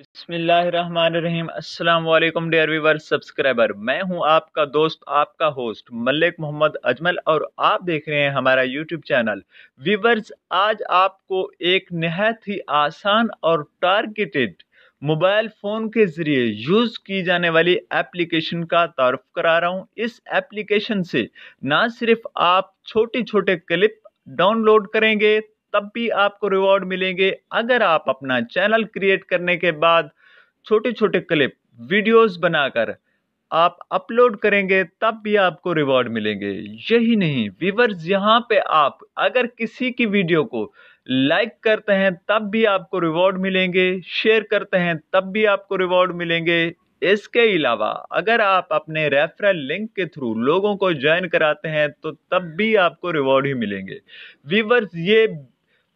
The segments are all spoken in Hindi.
बिस्मिल्लाम डियर व्यूवर सब्सक्राइबर मैं हूं आपका दोस्त आपका होस्ट मलिक मोहम्मद अजमल और आप देख रहे हैं हमारा यूट्यूब चैनल व्यूवर्स आज आपको एक नहायत ही आसान और टारगेटेड मोबाइल फ़ोन के ज़रिए यूज़ की जाने वाली एप्लीकेशन का तारफ़ करा रहा हूँ इस एप्लीकेशन से ना सिर्फ आप छोटे छोटे क्लिप डाउनलोड करेंगे तब भी आपको रिवॉर्ड मिलेंगे अगर आप अपना चैनल क्रिएट करने के बाद छोटे छोटे क्लिप वीडियोस बनाकर आप अपलोड करेंगे तब भी आपको रिवॉर्ड मिलेंगे यही नहीं व्यूवर्स यहाँ पे आप अगर किसी की वीडियो को लाइक करते हैं तब भी आपको रिवॉर्ड मिलेंगे शेयर करते हैं तब भी आपको रिवॉर्ड मिलेंगे इसके अलावा अगर आप अपने रेफरल लिंक के थ्रू लोगों को ज्वाइन कराते हैं तो तब भी आपको रिवॉर्ड ही मिलेंगे व्यूवर्स ये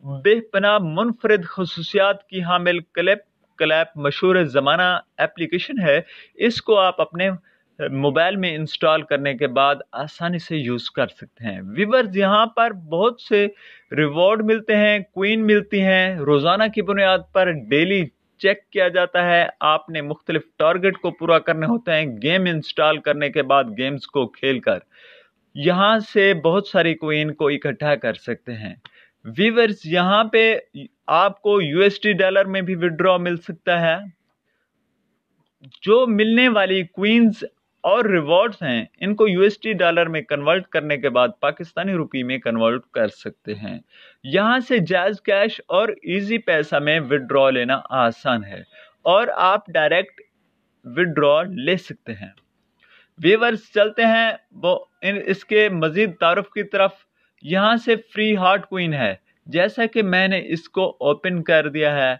बेपना मुनफरद खसूसियात की हामिल क्लैप क्लैप मशहूर ज़माना एप्लीकेशन है इसको आप अपने मोबाइल में इंस्टॉल करने के बाद आसानी से यूज़ कर सकते हैं व्यूवर्स यहाँ पर बहुत से रिवॉर्ड मिलते हैं क्वीन मिलती हैं रोज़ाना की बुनियाद पर डेली चेक किया जाता है आपने मुख्तलिफ टारगेट को पूरा करने होते हैं गेम इंस्टॉल करने के बाद गेम्स को खेल कर यहाँ से बहुत सारी क्वीन को इकट्ठा कर सकते हैं वीवर्स यहाँ पे आपको यूएसडी डॉलर में भी विड्रॉ मिल सकता है जो मिलने वाली क्वींस और रिवॉर्ड्स हैं इनको यूएसडी डॉलर में कन्वर्ट करने के बाद पाकिस्तानी रुपी में कन्वर्ट कर सकते हैं यहाँ से जैज कैश और इजी पैसा में विड्रॉ लेना आसान है और आप डायरेक्ट विड्रॉ ले सकते हैं वीवर्स चलते हैं वो इन इसके मज़ीद तारफ़ की तरफ यहाँ से फ्री हार्ट क्वीन है जैसा कि मैंने इसको ओपन कर दिया है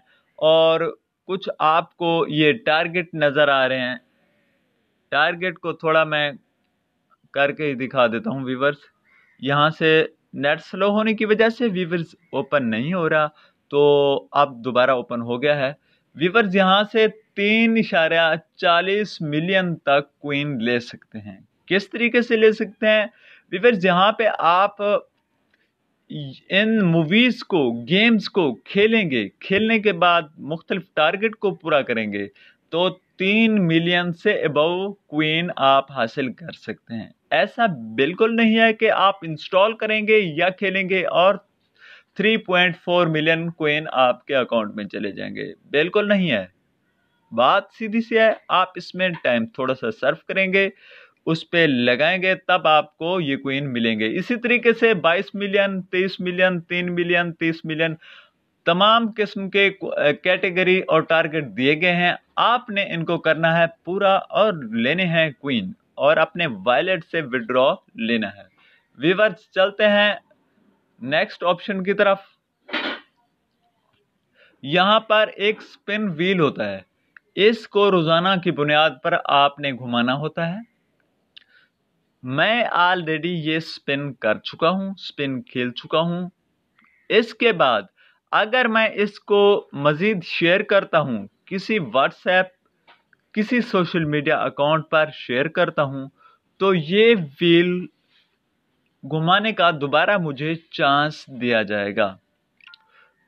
और कुछ आपको ये टारगेट नज़र आ रहे हैं टारगेट को थोड़ा मैं करके ही दिखा देता हूँ वीवर्स यहाँ से नेट स्लो होने की वजह से वीवर्स ओपन नहीं हो रहा तो अब दोबारा ओपन हो गया है वीवर्स यहाँ से तीन इशारा चालीस मिलियन तक क्वीन ले सकते हैं किस तरीके से ले सकते हैं वीवर्स यहाँ पे आप इन मूवीज़ को गेम्स को खेलेंगे खेलने के बाद मुख्तलिफ टारगेट को पूरा करेंगे तो तीन मिलियन से अबव क्वीन आप हासिल कर सकते हैं ऐसा बिल्कुल नहीं है कि आप इंस्टॉल करेंगे या खेलेंगे और 3.4 मिलियन क्वीन आपके अकाउंट में चले जाएंगे बिल्कुल नहीं है बात सीधी सी है आप इसमें टाइम थोड़ा सा सर्व करेंगे उस पर लगाएंगे तब आपको ये क्वीन मिलेंगे इसी तरीके से 22 मिलियन 23 मिलियन 3 मिलियन 30 मिलियन तमाम किस्म के कैटेगरी और टारगेट दिए गए हैं आपने इनको करना है पूरा और लेने हैं क्वीन और अपने वॉलेट से विड्रॉ लेना है विवर्स चलते हैं नेक्स्ट ऑप्शन की तरफ यहां पर एक स्पिन व्हील होता है इसको रोजाना की बुनियाद पर आपने घुमाना होता है मैं ऑलरेडी ये स्पिन कर चुका हूँ स्पिन खेल चुका हूँ इसके बाद अगर मैं इसको मज़ीद शेयर करता हूँ किसी व्हाट्सएप किसी सोशल मीडिया अकाउंट पर शेयर करता हूँ तो ये व्हील घुमाने का दोबारा मुझे चांस दिया जाएगा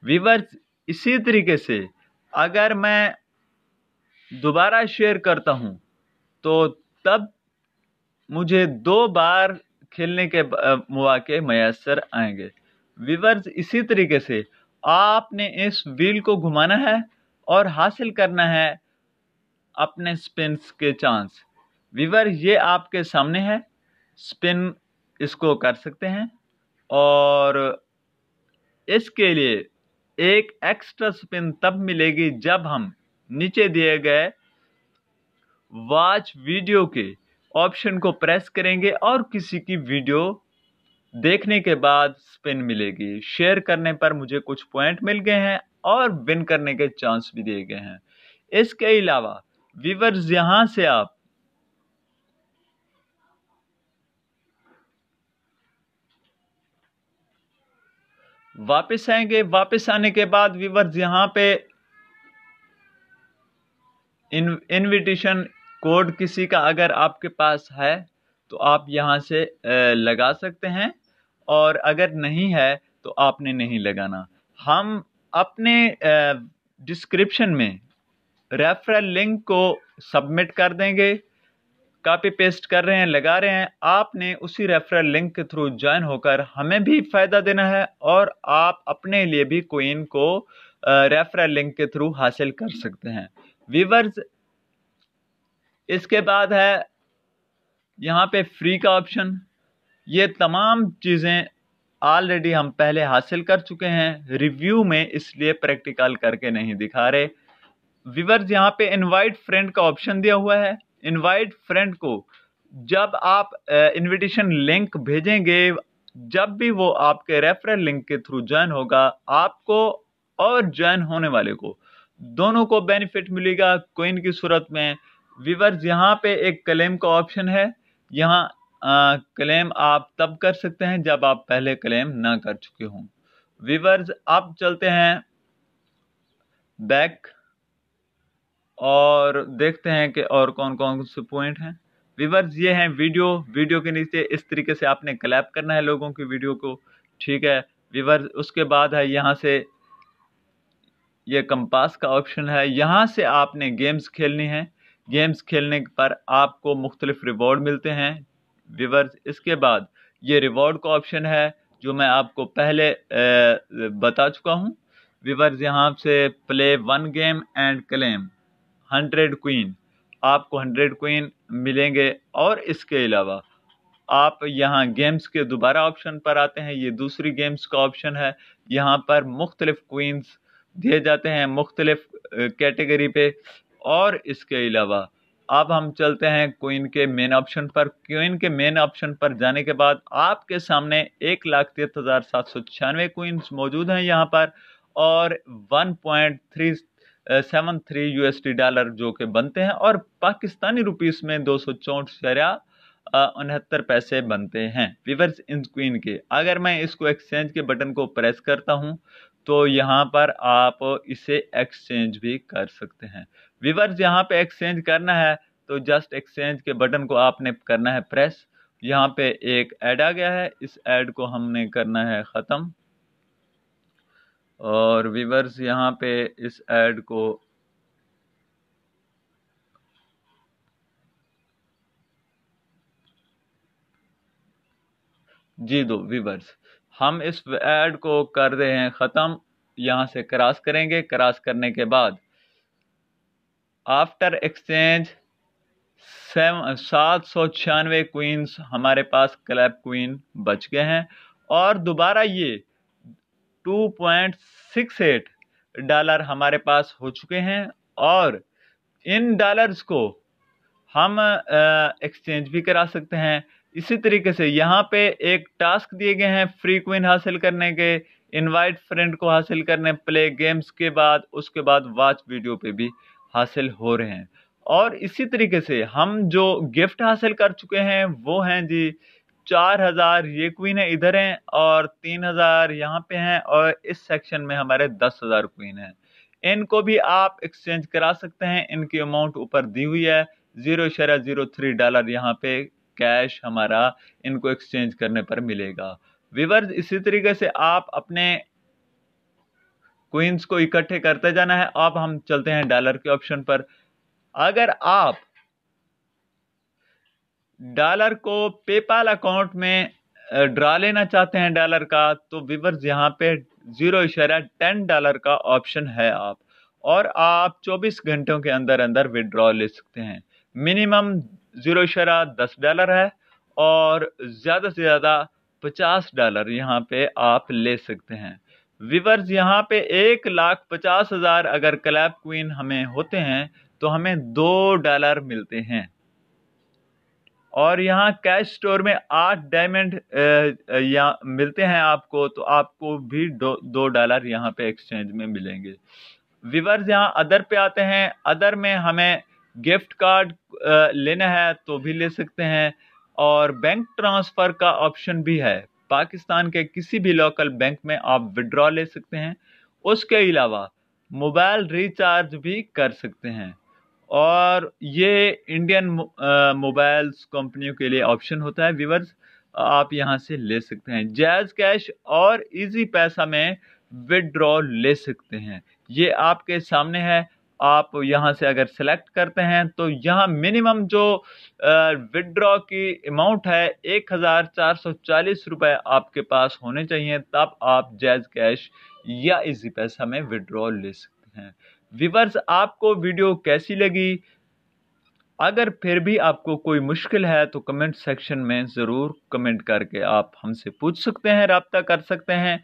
वीवर्स इसी तरीके से अगर मैं दोबारा शेयर करता हूँ तो तब मुझे दो बार खेलने के मौके मैसर आएंगे विवर्स इसी तरीके से आपने इस व्हील को घुमाना है और हासिल करना है अपने स्पिन के चांस विवर ये आपके सामने है स्पिन इसको कर सकते हैं और इसके लिए एक एक्स्ट्रा स्पिन तब मिलेगी जब हम नीचे दिए गए वाच वीडियो के ऑप्शन को प्रेस करेंगे और किसी की वीडियो देखने के बाद स्पिन मिलेगी शेयर करने पर मुझे कुछ पॉइंट मिल गए हैं और विन करने के चांस भी दिए गए हैं इसके अलावा व्यूवर्स यहां से आप वापस आएंगे वापस आने के बाद व्यूवर्स यहां पे इन्विटेशन कोड किसी का अगर आपके पास है तो आप यहाँ से लगा सकते हैं और अगर नहीं है तो आपने नहीं लगाना हम अपने डिस्क्रिप्शन में रेफरल लिंक को सबमिट कर देंगे कापी पेस्ट कर रहे हैं लगा रहे हैं आपने उसी रेफरल लिंक के थ्रू ज्वाइन होकर हमें भी फ़ायदा देना है और आप अपने लिए भी कोइन को रेफरल लिंक के थ्रू हासिल कर सकते हैं वीवर्स इसके बाद है यहाँ पे फ्री का ऑप्शन ये तमाम चीज़ें ऑलरेडी हम पहले हासिल कर चुके हैं रिव्यू में इसलिए प्रैक्टिकल करके नहीं दिखा रहे व्यूवर्स यहाँ पे इनवाइट फ्रेंड का ऑप्शन दिया हुआ है इनवाइट फ्रेंड को जब आप इनविटेशन लिंक भेजेंगे जब भी वो आपके रेफरल लिंक के थ्रू ज्वाइन होगा आपको और ज्वाइन होने वाले को दोनों को बेनिफिट मिलेगा कोइन की सूरत में विवर्स यहाँ पे एक क्लेम का ऑप्शन है यहाँ क्लेम आप तब कर सकते हैं जब आप पहले क्लेम ना कर चुके हों विवर्स आप चलते हैं बैक और देखते हैं कि और कौन कौन से पॉइंट हैं विवर्स ये हैं वीडियो वीडियो के नीचे इस तरीके से आपने क्लैप करना है लोगों की वीडियो को ठीक है विवर्स उसके बाद है यहाँ से ये कंपास का ऑप्शन है यहाँ से आपने गेम्स खेलनी है गेम्स खेलने पर आपको मुख्तलिफ रिवॉर्ड मिलते हैं विवर्स इसके बाद ये रिवॉर्ड का ऑप्शन है जो मैं आपको पहले बता चुका हूँ विवर्स यहाँ से play one game and claim hundred queen आपको हंड्रेड क्वीन मिलेंगे और इसके अलावा आप यहाँ गेम्स के दोबारा ऑप्शन पर आते हैं ये दूसरी गेम्स का ऑप्शन है यहाँ पर मुख्तलिफ क्वींस दिए जाते हैं मुख्तलिफ कैटेगरी पे और इसके अलावा अब हम चलते हैं क्वीन के मेन ऑप्शन पर क्वीन के मेन ऑप्शन पर जाने के बाद आपके सामने एक लाख तेरह हज़ार सात सौ छियानवे कोइंस मौजूद हैं यहाँ पर और one point three seven three USD dollar जो के बनते हैं और पाकिस्तानी रुपीस में दो सौ चौंठ उनहत्तर पैसे बनते हैं विवर्स इन क्वीन के अगर मैं इसको एक्सचेंज के बटन को प्रेस करता हूँ तो यहाँ पर आप इसे एक्सचेंज भी कर सकते हैं विवर्स यहाँ पे एक्सचेंज करना है तो जस्ट एक्सचेंज के बटन को आपने करना है प्रेस यहाँ पे एक ऐड आ गया है इस ऐड को हमने करना है ख़त्म और विवर्स यहाँ पे इस ऐड को जी दो विवर्स हम इस ऐड को कर रहे हैं ख़त्म यहाँ से क्रॉस करेंगे क्रॉस करने के बाद आफ्टर एक्सचेंज सात सौ छियानवे क्वींस हमारे पास क्लैप क्वीन बच गए हैं और दोबारा ये 2.68 डॉलर हमारे पास हो चुके हैं और इन डॉलर्स को हम एक्सचेंज भी करा सकते हैं इसी तरीके से यहाँ पे एक टास्क दिए गए हैं फ्री क्वीन हासिल करने के इनवाइट फ्रेंड को हासिल करने प्ले गेम्स के बाद उसके बाद वॉच वीडियो पे भी हासिल हो रहे हैं और इसी तरीके से हम जो गिफ्ट हासिल कर चुके हैं वो हैं जी चार हज़ार ये क्वीन है इधर हैं और तीन हज़ार यहाँ पे हैं और इस सेक्शन में हमारे दस हज़ार क्वीन हैं इनको भी आप एक्सचेंज करा सकते हैं इनकी अमाउंट ऊपर दी हुई है ज़ीरो शरा ज़ीरो थ्री डॉलर यहाँ पे कैश हमारा इनको एक्सचेंज करने पर मिलेगा विवर्स इसी तरीके से आप अपने क्वींस को इकट्ठे करते जाना है अब हम चलते हैं डॉलर के ऑप्शन पर अगर आप डॉलर को पेपाल अकाउंट में ड्रा लेना चाहते हैं डॉलर का तो विवर्स यहाँ पे जीरो इशारा टेन डॉलर का ऑप्शन है आप और आप 24 घंटों के अंदर अंदर विड्रॉ ले सकते हैं मिनिमम जीरो इशारा दस डॉलर है और ज़्यादा से ज़्यादा पचास डॉलर यहाँ पे आप ले सकते हैं विवर्स यहाँ पे एक लाख पचास हज़ार अगर क्लैप क्वीन हमें होते हैं तो हमें दो डॉलर मिलते हैं और यहाँ कैश स्टोर में आठ डायमंड मिलते हैं आपको तो आपको भी दो डॉलर यहाँ पे एक्सचेंज में मिलेंगे विवर्स यहाँ अदर पे आते हैं अदर में हमें गिफ्ट कार्ड लेना है तो भी ले सकते हैं और बैंक ट्रांसफ़र का ऑप्शन भी है पाकिस्तान के किसी भी लोकल बैंक में आप विड्रॉ ले सकते हैं उसके अलावा मोबाइल रिचार्ज भी कर सकते हैं और ये इंडियन मोबाइल्स कंपनियों के लिए ऑप्शन होता है व्यूवर्स आप यहाँ से ले सकते हैं जैज कैश और इजी पैसा में विड्रॉ ले सकते हैं ये आपके सामने है आप यहाँ से अगर सेलेक्ट करते हैं तो यहाँ मिनिमम जो विड्रॉ की अमाउंट है एक हज़ार चार सौ चालीस रुपये आपके पास होने चाहिए तब आप जैज़ कैश या इजी पैसा में विड्रॉ ले सकते हैं विवर्स आपको वीडियो कैसी लगी अगर फिर भी आपको कोई मुश्किल है तो कमेंट सेक्शन में ज़रूर कमेंट करके आप हमसे पूछ सकते हैं रबता कर सकते हैं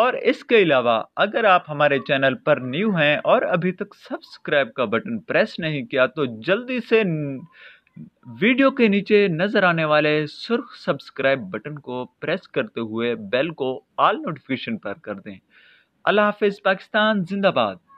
और इसके अलावा अगर आप हमारे चैनल पर न्यू हैं और अभी तक सब्सक्राइब का बटन प्रेस नहीं किया तो जल्दी से वीडियो के नीचे नज़र आने वाले सुर्ख सब्सक्राइब बटन को प्रेस करते हुए बेल को ऑल नोटिफिकेशन पर कर दें अल्लाह हाफिज़ पाकिस्तान जिंदाबाद